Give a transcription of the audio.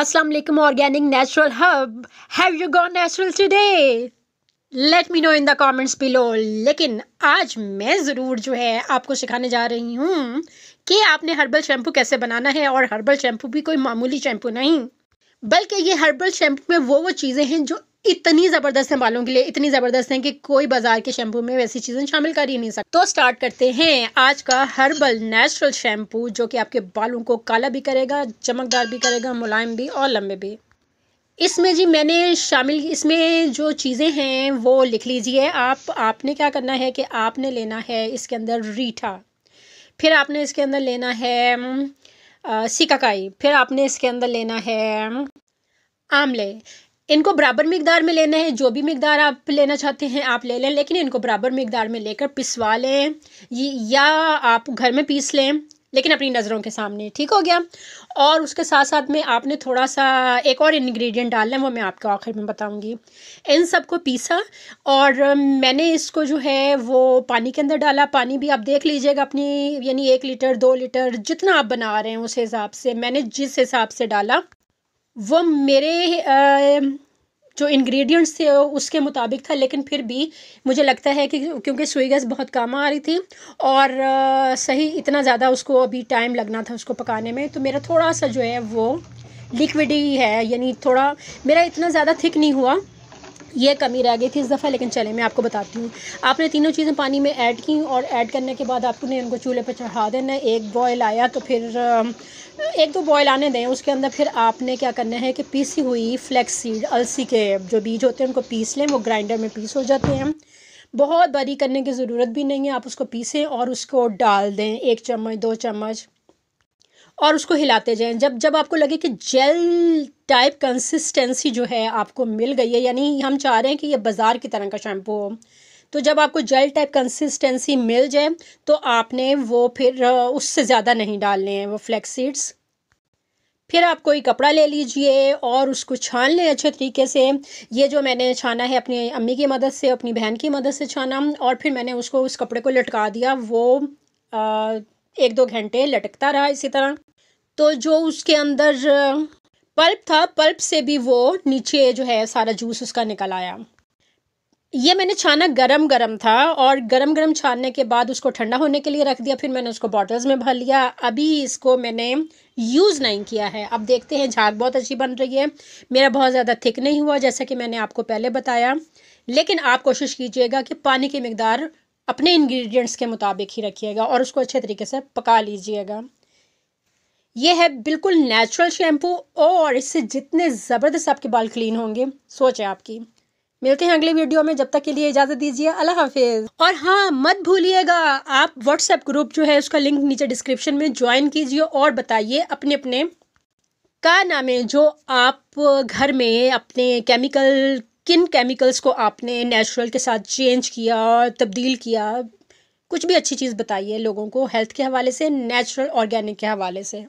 अस्सलाम वालेकुम organic natural hub have you gone natural today let me know in the comments below लेकिन आज मैं ज़रूर जो है आपको सिखाने जा रही हूँ कि आपने हर्बल शैम्पू कैसे बनाना है और हर्बल शैम्पू भी कोई मामूली शैम्पू नहीं बल्कि ये हर्बल शैम्पू में वो वो चीज़ें हैं जो इतनी ज़बरदस्त है बालों के लिए इतनी ज़बरदस्त है कि कोई बाजार के शैम्पू में वैसी चीज़ें शामिल कर ही नहीं सकते तो स्टार्ट करते हैं आज का हर्बल नेचुरल शैम्पू जो कि आपके बालों को काला भी करेगा चमकदार भी करेगा मुलायम भी और लंबे भी इसमें जी मैंने शामिल इसमें जो चीज़ें हैं वो लिख लीजिए आप आपने क्या करना है कि आपने लेना है इसके अंदर रीठा फिर आपने इसके अंदर लेना है सिकाकाई फिर आपने इसके अंदर लेना है आमले इनको बराबर मकदार में लेना है जो भी मकदार आप लेना चाहते हैं आप ले लें लेकिन इनको बराबर मकदार में लेकर पिसवा लें या आप घर में पीस लें लेकिन अपनी नज़रों के सामने ठीक हो गया और उसके साथ साथ में आपने थोड़ा सा एक और इन्ग्रीडियंट डालना है वो मैं आपको आखिर में बताऊंगी इन सब को पीसा और मैंने इसको जो है वो पानी के अंदर डाला पानी भी आप देख लीजिएगा अपनी यानी एक लीटर दो लीटर जितना आप बना रहे हैं उस हिसाब से मैंने जिस हिसाब से डाला वो मेरे आ, जो इंग्रेडिएंट्स थे उसके मुताबिक था लेकिन फिर भी मुझे लगता है कि क्योंकि सुई गैस बहुत काम आ रही थी और आ, सही इतना ज़्यादा उसको अभी टाइम लगना था उसको पकाने में तो मेरा थोड़ा सा जो है वो लिक्विड ही है यानी थोड़ा मेरा इतना ज़्यादा थिक नहीं हुआ ये कमी रह गई थी इस दफ़ा लेकिन चले मैं आपको बताती हूँ आपने तीनों चीज़ें पानी में ऐड की और ऐड करने के बाद आपने उनको चूल्हे पर चढ़ा देना एक बॉयल आया तो फिर एक दो बॉयल आने दें उसके अंदर फिर आपने क्या करना है कि पीसी हुई फ्लैक्स सीड अलसी के जो बीज होते हैं उनको पीस लें वो ग्राइंडर में पीस हो जाते हैं बहुत बारी करने की ज़रूरत भी नहीं है आप उसको पीसें और उसको डाल दें एक चम्मच दो चम्मच और उसको हिलाते जाएं जब जब आपको लगे कि जेल टाइप कंसिस्टेंसी जो है आपको मिल गई है यानी हम चाह रहे हैं कि ये बाज़ार की तरह का शैम्पू हो तो जब आपको जेल टाइप कंसिस्टेंसी मिल जाए तो आपने वो फिर उससे ज़्यादा नहीं डालने हैं वो फ्लैक्स सीड्स फिर आप कोई कपड़ा ले लीजिए और उसको छान लें अच्छे तरीके से ये जो मैंने छाना है अपनी अम्मी की मदद से अपनी बहन की मदद से छाना और फिर मैंने उसको उस कपड़े को लटका दिया वो आ, एक दो घंटे लटकता रहा इसी तरह तो जो उसके अंदर पल्प था पल्प से भी वो नीचे जो है सारा जूस उसका निकल आया ये मैंने छाना गरम गरम था और गरम गरम छानने के बाद उसको ठंडा होने के लिए रख दिया फिर मैंने उसको बॉटल्स में भर लिया अभी इसको मैंने यूज़ नहीं किया है अब देखते हैं झाग बहुत अच्छी बन रही है मेरा बहुत ज़्यादा थिक नहीं हुआ जैसा कि मैंने आपको पहले बताया लेकिन आप कोशिश कीजिएगा कि पानी की मकदार अपने इंग्रेडिएंट्स के मुताबिक ही रखिएगा और उसको अच्छे तरीके से पका लीजिएगा ये है बिल्कुल नेचुरल शैम्पू और इससे जितने ज़बरदस्त आपके बाल क्लीन होंगे सोच है आपकी मिलते हैं अगले वीडियो में जब तक के लिए इजाज़त दीजिए अल्लाह हाफिज़ और हाँ मत भूलिएगा आप व्हाट्सएप ग्रुप जो है उसका लिंक नीचे डिस्क्रिप्शन में ज्वाइन कीजिए और बताइए अपने अपने का नाम है जो आप घर में अपने केमिकल किन केमिकल्स को आपने नेचुरल के साथ चेंज किया और तब्दील किया कुछ भी अच्छी चीज़ बताइए लोगों को हेल्थ के हवाले से नेचुरल ऑर्गेनिक के हवाले से